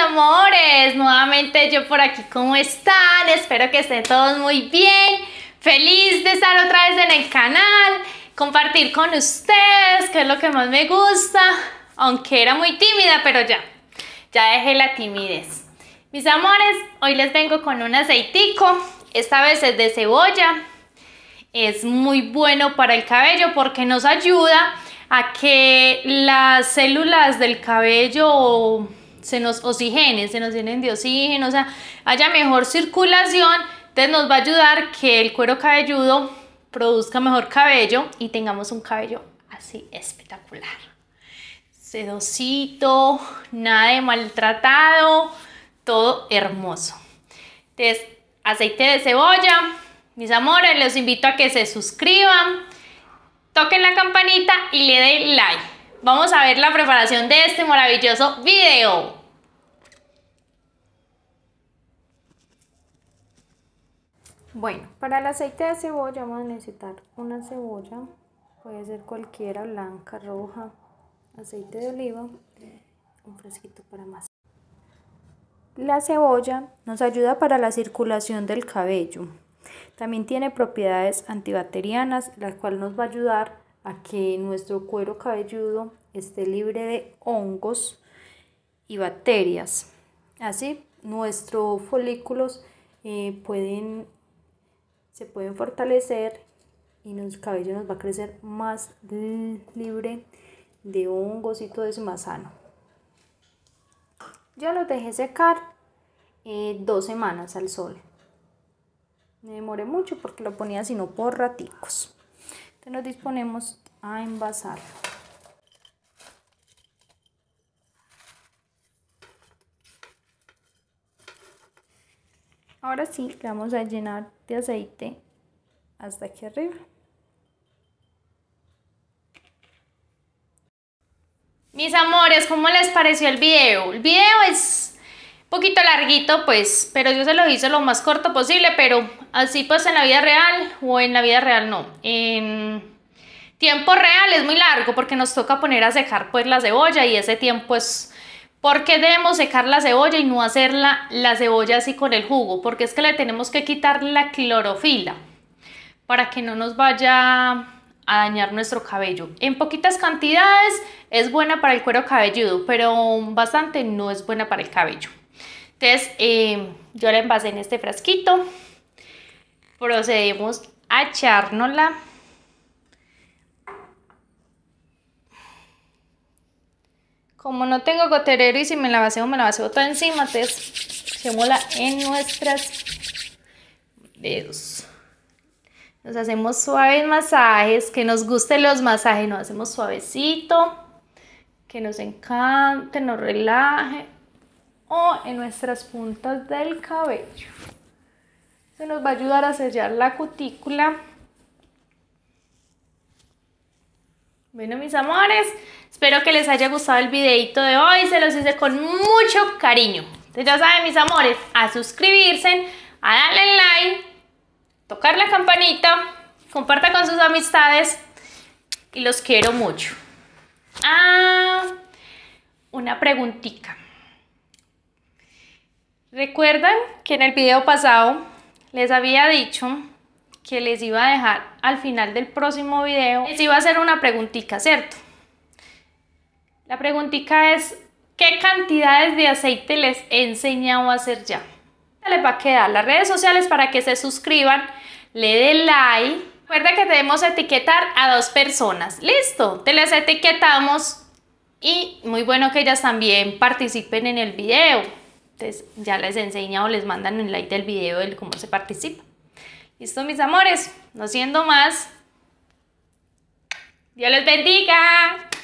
amores, nuevamente yo por aquí, ¿cómo están? Espero que estén todos muy bien, feliz de estar otra vez en el canal, compartir con ustedes, que es lo que más me gusta, aunque era muy tímida, pero ya, ya dejé la timidez. Mis amores, hoy les vengo con un aceitico, esta vez es de cebolla, es muy bueno para el cabello porque nos ayuda a que las células del cabello se nos oxigenen, se nos llenen de oxígeno, o sea, haya mejor circulación, entonces nos va a ayudar que el cuero cabelludo produzca mejor cabello y tengamos un cabello así espectacular. Sedosito, nada de maltratado, todo hermoso. Entonces, aceite de cebolla, mis amores, les invito a que se suscriban, toquen la campanita y le den like. Vamos a ver la preparación de este maravilloso video. Bueno, para el aceite de cebolla vamos a necesitar una cebolla, puede ser cualquiera, blanca, roja, aceite de oliva, un fresquito para más. La cebolla nos ayuda para la circulación del cabello. También tiene propiedades antibacterianas, las cuales nos va a ayudar a que nuestro cuero cabelludo esté libre de hongos y bacterias. Así, nuestros folículos eh, pueden, se pueden fortalecer y nuestro cabello nos va a crecer más libre de hongos y todo eso más sano. Yo los dejé secar eh, dos semanas al sol. Me demoré mucho porque lo ponía sino por raticos nos disponemos a envasar. Ahora sí, le vamos a llenar de aceite hasta aquí arriba. Mis amores, ¿cómo les pareció el video? El video es poquito larguito, pues, pero yo se lo hice lo más corto posible, pero así pues en la vida real o en la vida real no. En tiempo real es muy largo porque nos toca poner a secar pues la cebolla y ese tiempo es... Pues, porque debemos secar la cebolla y no hacerla la cebolla así con el jugo? Porque es que le tenemos que quitar la clorofila para que no nos vaya a dañar nuestro cabello. En poquitas cantidades es buena para el cuero cabelludo, pero bastante no es buena para el cabello. Entonces, eh, yo la envasé en este frasquito. Procedemos a echárnosla. Como no tengo goterero y si me la vacío, me la vacío toda encima, entonces echémosla en nuestras dedos. Nos hacemos suaves masajes, que nos gusten los masajes, nos hacemos suavecito, que nos encante, nos relaje o en nuestras puntas del cabello. Se nos va a ayudar a sellar la cutícula. Bueno, mis amores, espero que les haya gustado el videito de hoy. Se los hice con mucho cariño. ya saben, mis amores, a suscribirse, a darle like, tocar la campanita, comparta con sus amistades y los quiero mucho. Ah, una preguntita. Recuerdan que en el video pasado les había dicho que les iba a dejar al final del próximo video, les iba a hacer una preguntita, ¿cierto? La preguntita es, ¿qué cantidades de aceite les he enseñado a hacer ya? Les va a quedar las redes sociales para que se suscriban, le den like. Recuerda que debemos etiquetar a dos personas. Listo, te las etiquetamos y muy bueno que ellas también participen en el video. Entonces ya les enseña o les mandan el like del video de cómo se participa. Listo, mis amores. No siendo más. Dios les bendiga.